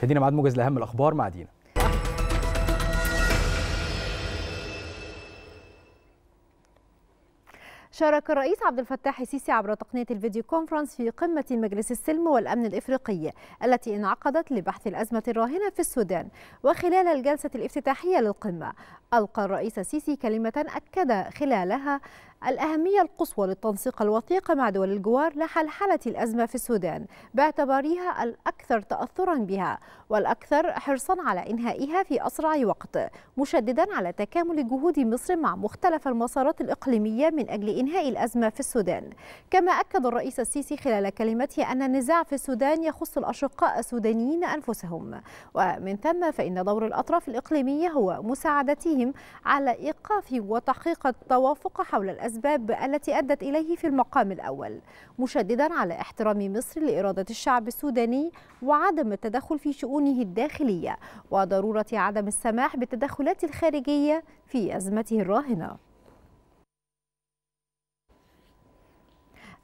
مشاهدينا ميعاد موجز لاهم الاخبار مع دينا شارك الرئيس عبد الفتاح السيسي عبر تقنية الفيديو كونفرنس في قمة مجلس السلم والأمن الإفريقي التي انعقدت لبحث الأزمة الراهنة في السودان وخلال الجلسة الافتتاحية للقمة ألقى الرئيس السيسي كلمة أكد خلالها الأهمية القصوى للتنسيق الوثيق مع دول الجوار لحلحلة الأزمة في السودان باعتبارها الأكثر تأثرا بها والأكثر حرصا على إنهائها في أسرع وقت مشددا على تكامل جهود مصر مع مختلف المسارات الإقليمية من أجل إنهاء الأزمة في السودان كما أكد الرئيس السيسي خلال كلمته أن النزاع في السودان يخص الأشقاء السودانيين أنفسهم ومن ثم فإن دور الأطراف الإقليمية هو مساعدتهم على إيقاف وتحقيق التوافق حول الأزمة الأسباب التي أدت إليه في المقام الأول مشددا على احترام مصر لإرادة الشعب السوداني وعدم التدخل في شؤونه الداخلية وضرورة عدم السماح بالتدخلات الخارجية في أزمته الراهنة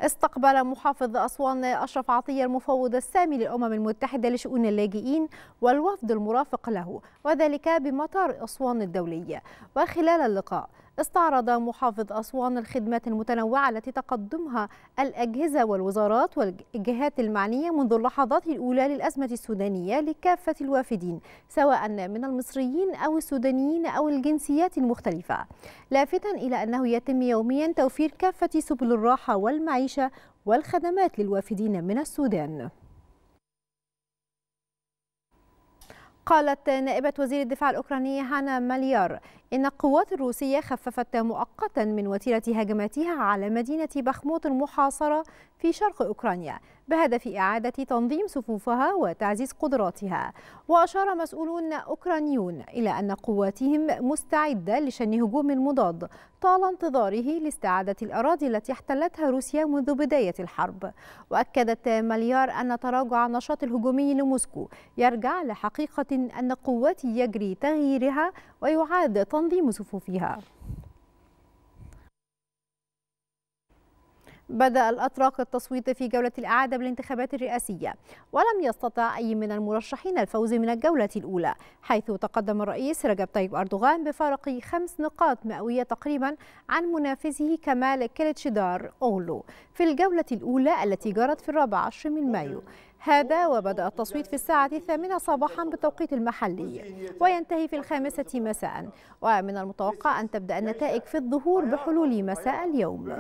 استقبل محافظ أسوان أشرف عطية المفوض السامي للأمم المتحدة لشؤون اللاجئين والوفد المرافق له وذلك بمطار أسوان الدولي وخلال اللقاء استعرض محافظ أسوان الخدمات المتنوعة التي تقدمها الأجهزة والوزارات والجهات المعنية منذ اللحظات الأولى للأزمة السودانية لكافة الوافدين سواء من المصريين أو السودانيين أو الجنسيات المختلفة لافتا إلى أنه يتم يوميا توفير كافة سبل الراحة والمعيشة والخدمات للوافدين من السودان قالت نائبة وزير الدفاع الأوكرانية هانا ماليار إن القوات الروسية خففت مؤقتا من وتيرة هجماتها على مدينة بخموت المحاصرة في شرق أوكرانيا بهدف إعادة تنظيم صفوفها وتعزيز قدراتها وأشار مسؤولون أوكرانيون إلى أن قواتهم مستعدة لشن هجوم مضاد طال انتظاره لاستعادة الأراضي التي احتلتها روسيا منذ بداية الحرب وأكدت مليار أن تراجع النشاط الهجومي لموسكو يرجع لحقيقة أن قوات يجري تغييرها ويعاد وتنظيم صفوفها بدأ الأتراك التصويت في جولة الإعادة بالانتخابات الرئاسية ولم يستطع أي من المرشحين الفوز من الجولة الأولى حيث تقدم الرئيس رجب طيب أردوغان بفارق خمس نقاط مئوية تقريبا عن منافسه كمال كيلتشدار أغلو في الجولة الأولى التي جرت في الرابع عشر من مايو هذا وبدأ التصويت في الساعة الثامنة صباحا بالتوقيت المحلي وينتهي في الخامسة مساء ومن المتوقع أن تبدأ النتائج في الظهور بحلول مساء اليوم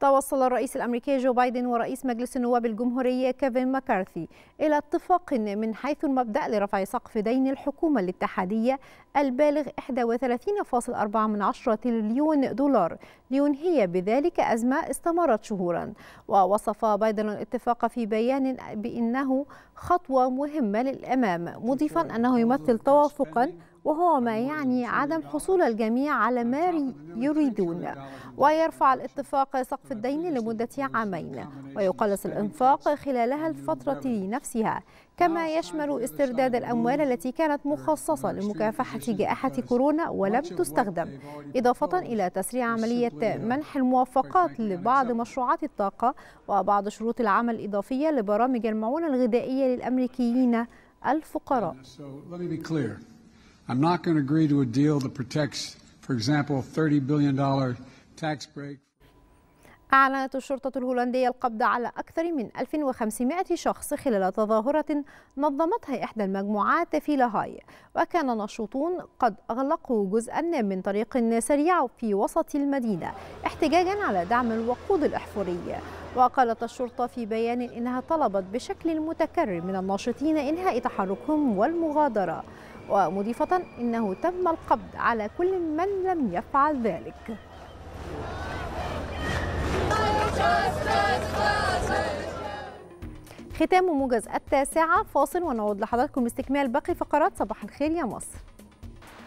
توصل الرئيس الامريكي جو بايدن ورئيس مجلس النواب الجمهوري كيفن ماكارثي الى اتفاق من حيث المبدا لرفع سقف دين الحكومه الاتحاديه البالغ 31.4 من عشرة تريليون دولار لينهي بذلك ازمه استمرت شهورا ووصف بايدن الاتفاق في بيان بانه خطوه مهمه للامام مضيفا انه يمثل توافقا وهو ما يعني عدم حصول الجميع على ما يريدون ويرفع الاتفاق سقف الدين لمدة عامين ويقلص الإنفاق خلالها الفترة نفسها كما يشمل استرداد الأموال التي كانت مخصصة لمكافحة جائحة كورونا ولم تستخدم إضافة إلى تسريع عملية منح الموافقات لبعض مشروعات الطاقة وبعض شروط العمل الإضافية لبرامج المعونة الغذائية للأمريكيين الفقراء I'm not going to agree to a deal that protects, for example, $30 billion tax break. أعلنت الشرطة الهولندية القبض على أكثر من 1500 شخص خلال تظاهرة نظمتها إحدى المجموعات في لاهاي وكان نشطون قد أغلقوا جزءا من طريق سريع في وسط المدينة احتجاجا على دعم الوقود الإحفوري وقالت الشرطة في بيان إنها طلبت بشكل متكرر من الناشطين إنهاء تحركهم والمغادرة ومضيفة إنه تم القبض على كل من لم يفعل ذلك ختام موجز التاسعة فاصل ونعود لحضراتكم باستكمال باقي فقرات صباح الخير يا مصر